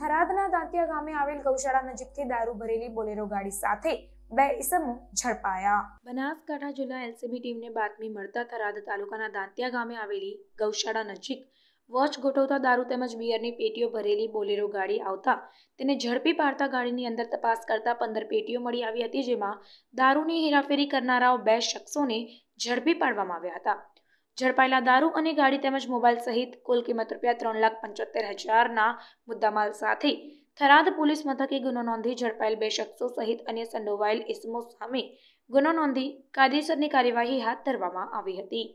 થરાદના દાંતિયા ગામે આવેલ ગૌશાળા નજીકથી દારૂ ભરેલી બોલેરો ગાડી સાથે બે ઇસમો ઝડપાયા બનાસકાંઠા જિલ્લા એલસીબી ટીમને બાતમી મળતા થરાદ તાલુકાના દાંતિયા ગામે આવેલી ગૌશાળા નજીક વોચ ગોઠવતા દારૂ તેમજ બિયરની પેટીઓ ભરેલી બોલેરો ગાડી આવતા તેને ઝડપી પાડતા ગાડીની અંદર તપાસ કરતા પંદર પેટીઓ મળી આવી હતી જેમાં દારૂની હેરાફેરી કરનારાઓ બે શખ્સોને ઝડપી પાડવામાં આવ્યા હતા ઝડપાયેલા દારૂ અને ગાડી તેમજ મોબાઈલ સહિત કુલ કિંમત રૂપિયા ત્રણ લાખ પંચોતેર હજારના મુદ્દામાલ સાથે થરાદ પોલીસ મથકે ગુનો નોંધી ઝડપાયેલ બે શખ્સો સહિત અન્ય સંડોવાયેલ ઇસમો સામે ગુનો નોંધી કાયદેસરની કાર્યવાહી હાથ ધરવામાં આવી હતી